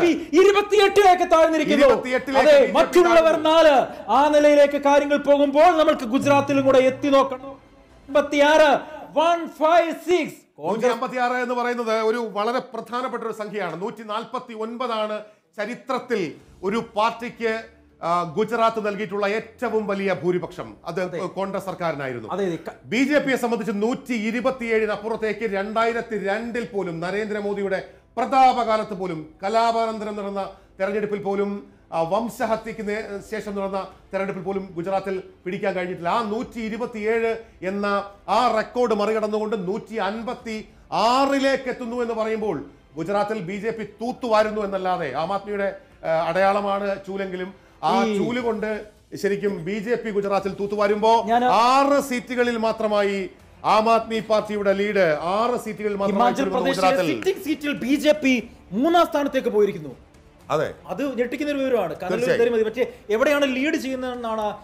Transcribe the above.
P ഇരുപത്തിയെട്ടിലേക്ക് താഴ്ന്നിരിക്കുന്നു അതെ മറ്റുള്ളവർ നാല് ആ നിലയിലേക്ക് കാര്യങ്ങൾ പോകുമ്പോൾ നമ്മൾക്ക് ഗുജറാത്തിലും കൂടെ എത്തി നോക്കണം എന്ന് പറയുന്നത് ഒരു വളരെ പ്രധാനപ്പെട്ട ഒരു സംഖ്യയാണ് നൂറ്റി നാൽപ്പത്തി ഒൻപതാണ് ചരിത്രത്തിൽ ഒരു പാർട്ടിക്ക് ഗുജറാത്ത് നൽകിയിട്ടുള്ള ഏറ്റവും വലിയ ഭൂരിപക്ഷം അത് കോൺഗ്രസ് സർക്കാരിനായിരുന്നു ബി ജെ പിയെ സംബന്ധിച്ച് നൂറ്റി ഇരുപത്തിയേഴിന് അപ്പുറത്തേക്ക് രണ്ടായിരത്തി രണ്ടിൽ പോലും നരേന്ദ്രമോദിയുടെ പ്രതാപകാലത്ത് പോലും കലാപാനന്തരം നടന്ന തെരഞ്ഞെടുപ്പിൽ പോലും വംശഹത്യക്ക് ശേഷം നടന്ന തെരഞ്ഞെടുപ്പിൽ പോലും ഗുജറാത്തിൽ പിടിക്കാൻ കഴിഞ്ഞിട്ടില്ല ആ നൂറ്റി ഇരുപത്തിയേഴ് എന്ന ആ റെക്കോർഡ് മറികടന്നുകൊണ്ട് നൂറ്റി അൻപത്തി ആറിലേക്ക് എത്തുന്നു എന്ന് പറയുമ്പോൾ ഗുജറാത്തിൽ ബി ജെ പി തൂത്തുവാരുന്നു എന്നല്ലാതെ ആം ആദ്മിയുടെ അടയാളമാണ് ചൂലെങ്കിലും ആ ചൂല് കൊണ്ട് ശരിക്കും ബി ജെ പി ഗുജറാത്തിൽ തൂത്തുവാരുമ്പോൾ ആറ് സീറ്റുകളിൽ മാത്രമായി ആം ആദ്മി പാർട്ടിയുടെ ലീഡ് ആറ് സീറ്റുകളിൽ ഹിമാചൽ പ്രദേശിലെ സിറ്റിംഗ് സീറ്റിൽ ബി ജെ പി മൂന്നാം സ്ഥാനത്തേക്ക് പോയിരിക്കുന്നു അതെ അത് ഞെട്ടിക്കുന്ന ഒരു വിവരമാണ് പക്ഷേ എവിടെയാണ് ലീഡ് ചെയ്യുന്നതെന്നാണ്